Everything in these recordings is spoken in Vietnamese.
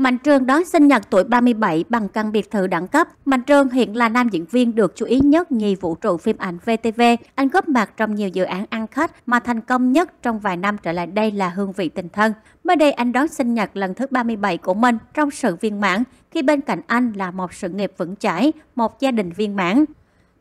Mạnh Trương đón sinh nhật tuổi 37 bằng căn biệt thự đẳng cấp. Mạnh Trương hiện là nam diễn viên được chú ý nhất nhì vũ trụ phim ảnh VTV. Anh góp mặt trong nhiều dự án ăn khách mà thành công nhất trong vài năm trở lại đây là Hương vị tình thân. Mới đây anh đón sinh nhật lần thứ 37 của mình trong sự viên mãn khi bên cạnh anh là một sự nghiệp vững chãi, một gia đình viên mãn.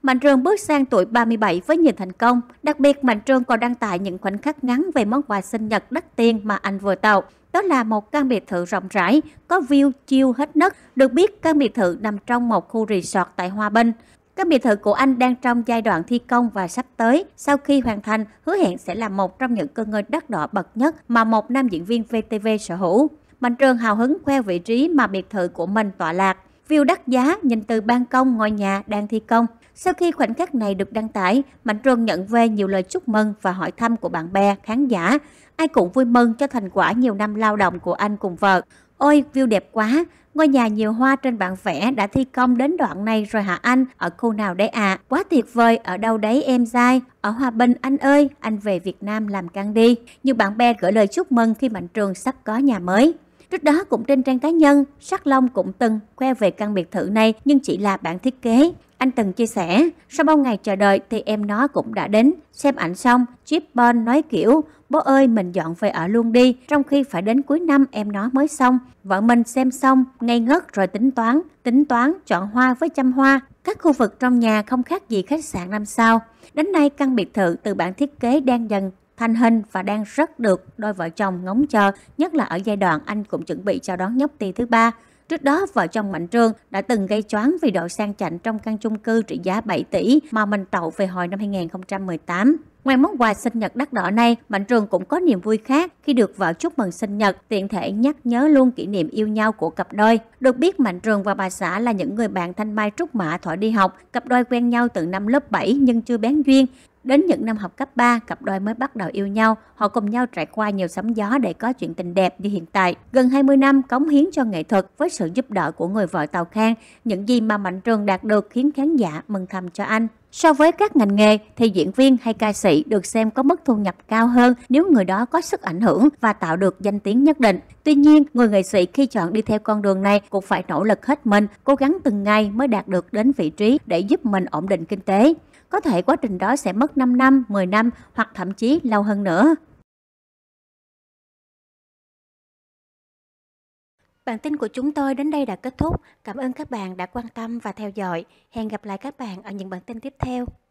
Mạnh Trường bước sang tuổi 37 với nhiều thành công. Đặc biệt, Mạnh Trường còn đăng tải những khoảnh khắc ngắn về món quà sinh nhật đắt tiền mà anh vừa tạo. Đó là một căn biệt thự rộng rãi, có view chiêu hết nấc. Được biết, căn biệt thự nằm trong một khu resort tại Hoa Binh. Căn biệt thự của anh đang trong giai đoạn thi công và sắp tới, sau khi hoàn thành, hứa hẹn sẽ là một trong những cơ ngơi đắt đỏ bậc nhất mà một nam diễn viên VTV sở hữu. Mạnh Trường hào hứng khoe vị trí mà biệt thự của mình tọa lạc view đắt giá nhìn từ ban công ngôi nhà đang thi công. Sau khi khoảnh khắc này được đăng tải, Mạnh Trân nhận về nhiều lời chúc mừng và hỏi thăm của bạn bè, khán giả. Ai cũng vui mừng cho thành quả nhiều năm lao động của anh cùng vợ. Ôi, view đẹp quá, ngôi nhà nhiều hoa trên bản vẽ đã thi công đến đoạn này rồi hả anh, ở khu nào đấy à? Quá tuyệt vời, ở đâu đấy em dai? Ở Hòa Bình anh ơi, anh về Việt Nam làm căn đi. Nhiều bạn bè gửi lời chúc mừng khi Mạnh Trường sắp có nhà mới. Trước đó cũng trên trang cá nhân, Sắc Long cũng từng khoe về căn biệt thự này nhưng chỉ là bản thiết kế. Anh từng chia sẻ, sau bao ngày chờ đợi thì em nó cũng đã đến. Xem ảnh xong, Chip Bon nói kiểu, bố ơi mình dọn về ở luôn đi, trong khi phải đến cuối năm em nó mới xong. Vợ mình xem xong, ngây ngất rồi tính toán, tính toán, chọn hoa với chăm hoa. Các khu vực trong nhà không khác gì khách sạn năm sao. Đến nay căn biệt thự từ bản thiết kế đang dần thanh hình và đang rất được đôi vợ chồng ngóng chờ, nhất là ở giai đoạn anh cũng chuẩn bị chào đón nhóc ti thứ ba. Trước đó, vợ chồng Mạnh Trương đã từng gây choáng vì độ sang chảnh trong căn chung cư trị giá 7 tỷ mà mình tậu về hồi năm 2018. Ngoài món quà sinh nhật đắt đỏ này, Mạnh Trường cũng có niềm vui khác khi được vợ chúc mừng sinh nhật, tiện thể nhắc nhớ luôn kỷ niệm yêu nhau của cặp đôi. Được biết Mạnh Trường và bà xã là những người bạn thanh mai trúc mã thổi đi học, cặp đôi quen nhau từ năm lớp 7 nhưng chưa bén duyên. Đến những năm học cấp 3, cặp đôi mới bắt đầu yêu nhau, họ cùng nhau trải qua nhiều sóng gió để có chuyện tình đẹp như hiện tại. Gần 20 năm cống hiến cho nghệ thuật với sự giúp đỡ của người vợ tàu Khang, những gì mà Mạnh Trường đạt được khiến khán giả mừng thầm cho anh. So với các ngành nghề thì diễn viên hay ca sĩ được xem có mức thu nhập cao hơn nếu người đó có sức ảnh hưởng và tạo được danh tiếng nhất định. Tuy nhiên, người nghệ sĩ khi chọn đi theo con đường này cũng phải nỗ lực hết mình, cố gắng từng ngày mới đạt được đến vị trí để giúp mình ổn định kinh tế. Có thể quá trình đó sẽ mất 5 năm, 10 năm hoặc thậm chí lâu hơn nữa. Bản tin của chúng tôi đến đây đã kết thúc. Cảm ơn các bạn đã quan tâm và theo dõi. Hẹn gặp lại các bạn ở những bản tin tiếp theo.